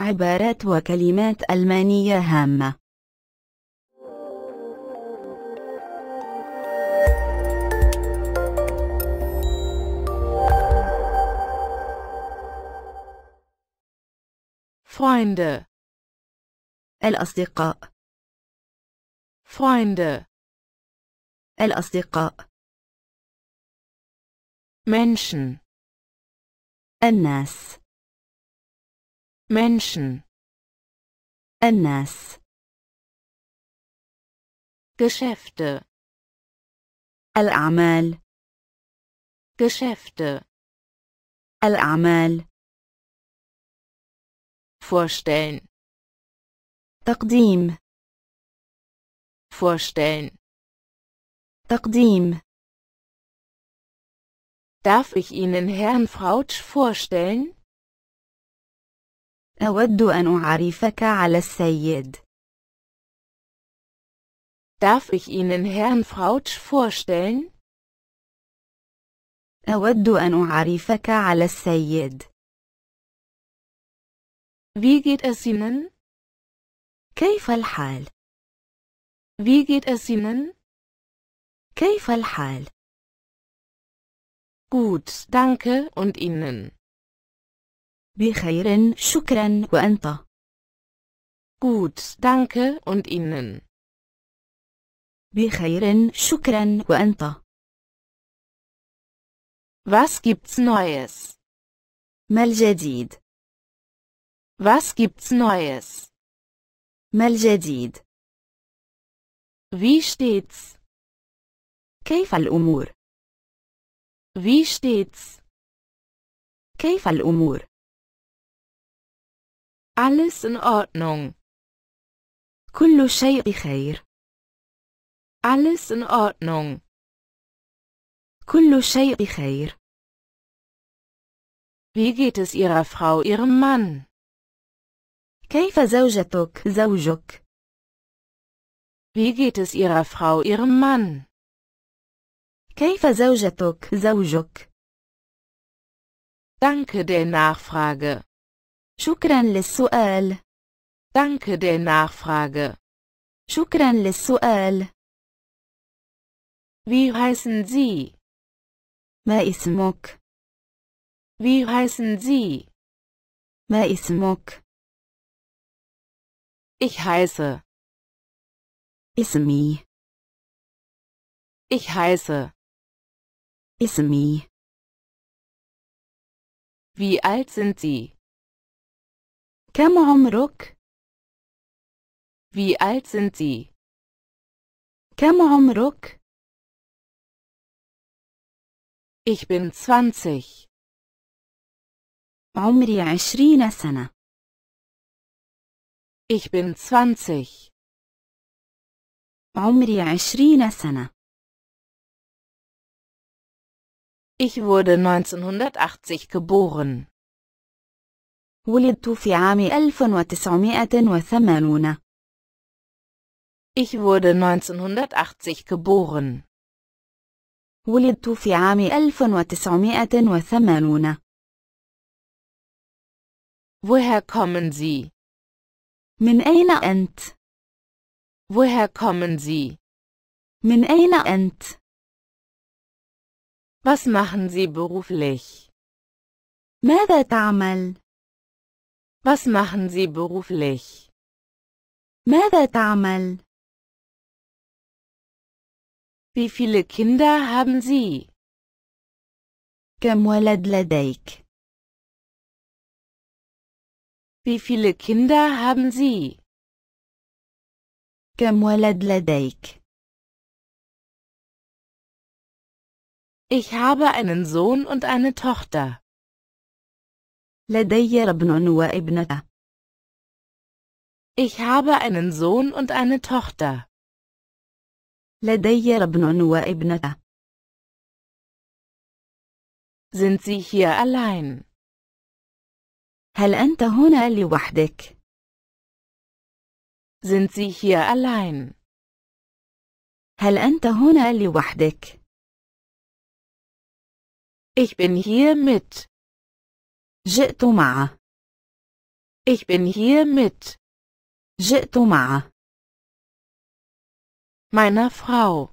عبارات وكلمات ألمانية هامة Freunde الأصدقاء Freunde الأصدقاء Menschen الناس Menschen الناس Geschäfte الأعمال Geschäfte الأعمال Vorstellen تقديم Vorstellen تقديم Darf ich Ihnen Herrn Frautsch vorstellen? أود أن أعرفك على السيد. Darf ich Ihnen Herrn Frautsch vorstellen? أود أن أعرفك على السيد. Wie geht es Ihnen? كيف الحال؟ Wie geht es Ihnen? كيف الحال؟ Gut, danke und Ihnen. بخير شكرا وأنت Gut, danke und Ihnen. بخير شكرا وأنت Was gibt's Neues? ما الجديد؟ Was gibt's Neues? ما الجديد؟ Wie steht's? كيف الأمور؟ Wie steht's? كيف الأمور؟ Alles in Ordnung. كل شيء بخير. Alles in Ordnung. كل شيء بخير. Wie geht es Ihrer Frau, Ihrem Mann? كيف زوجتك, زوجك؟ Wie geht es Ihrer Frau, Ihrem Mann? كيف زوجتك, زوجك؟ Danke der Nachfrage. شكرا للسؤال. Danke der Nachfrage. شكرا للسؤال. Wie heißen Sie? ما اسمك؟ Wie heißen Sie? ما اسمك؟ Ich heiße. اسمي. Ich heiße. اسمي. Wie alt sind Sie? كم عمرك؟ Wie alt sind Sie? كم عمرك؟ Ich bin 20. عمري عشرين سنة. Ich bin 20. عمري عشرين سنة. Ich wurde 1980 geboren. ولدت في عام 1980. Ich wurde 1980 geboren. ولدت في عام 1980. Woher kommen Sie? من أين أنت؟ Woher kommen Sie? من أين أنت؟ Was machen Sie beruflich? ماذا تعمل؟ was machen Sie beruflich? ماذا تعمل؟ Wie viele Kinder haben Sie? كم ولد لديك؟ Wie viele Kinder haben Sie? كم ولد لديك؟ Ich habe einen Sohn und eine Tochter. لدي ابن وابنة. Ich habe einen Sohn und eine Tochter. لدي ابن وابنة. Sind Sie hier allein? هل أنت هنا لوحدك؟ Sind Sie hier allein? هل أنت هنا لوحدك؟ Ich bin hier mit. جئت مع. Ich bin hier mit. جئت مع. Meiner Frau.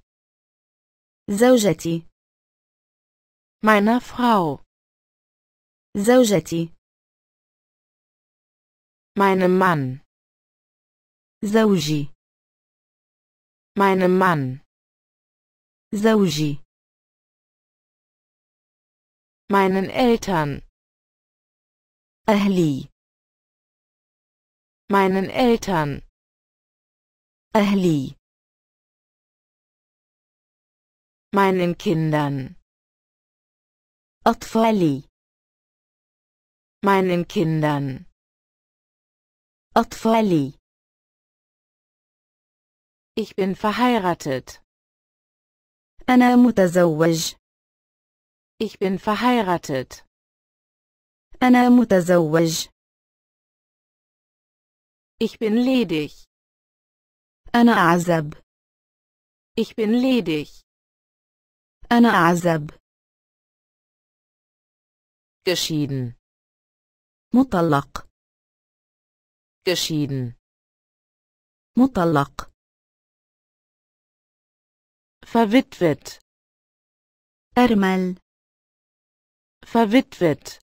زوجتي. Meiner Frau. زوجتي. Meinem Mann. زوجي. Meinem Mann. زوجي. Meinen Eltern. أهلي meinen Eltern أهلي meinen Kindern أطفالي meinen Kindern أطفالي Ich bin verheiratet. أنا متزوج. Ich bin verheiratet. أنا متزوج. Ich bin ledig. أنا أعزب. Ich bin ledig. أنا أعزب. Geschieden. مطلق. Geschieden. مطلق. Verwitwet. Ermel. Verwitwet.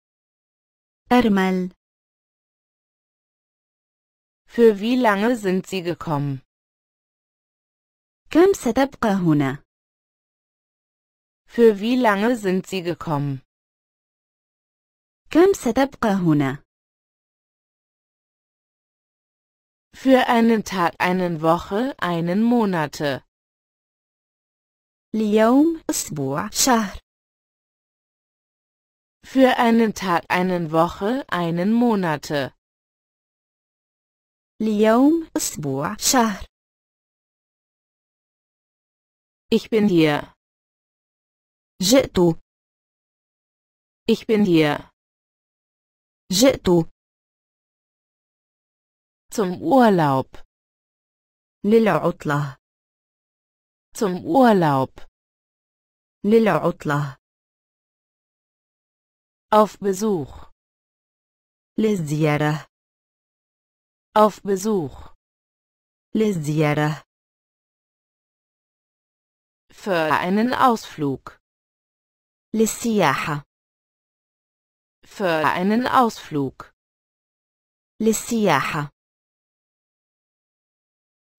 Ermal. Für wie lange sind Sie gekommen? كم ستبقى هنا؟ Für wie lange sind Sie gekommen? كم ستبقى هنا؟ Für einen Tag, einen Woche, einen Monate. اليوم أسبوع شهر für einen Tag, einen Woche, einen Monate. اليوم أسبوع شهر. Ich bin hier. جئت. Ich bin hier. جئت. Zum Urlaub. للعطلة. Zum Urlaub. للعطلة auf Besuch للزيارة auf Besuch للزيارة für einen Ausflug Lissiaha. für einen Ausflug Lissiaha.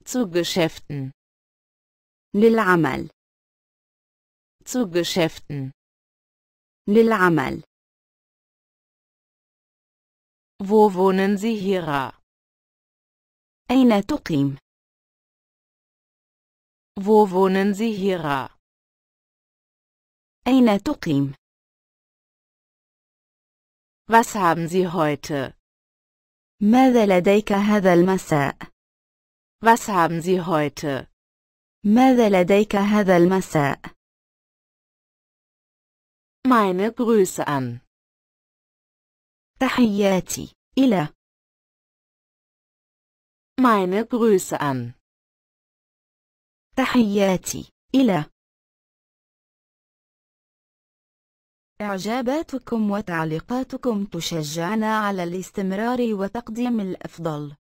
zu Geschäften للعمل zu Geschäften للعمل wo wohnen Sie, hier? أين تقيم؟ Wo wohnen Sie, hier? أين تقيم؟ Was haben Sie heute? ماذا لديك هذا المساء؟ Was haben Sie heute? ماذا لديك هذا المساء؟ Meine Grüße an تحياتي إلى Meine Grüße an. تحياتي إلى إعجاباتكم وتعليقاتكم تشجعنا على الاستمرار وتقديم الأفضل.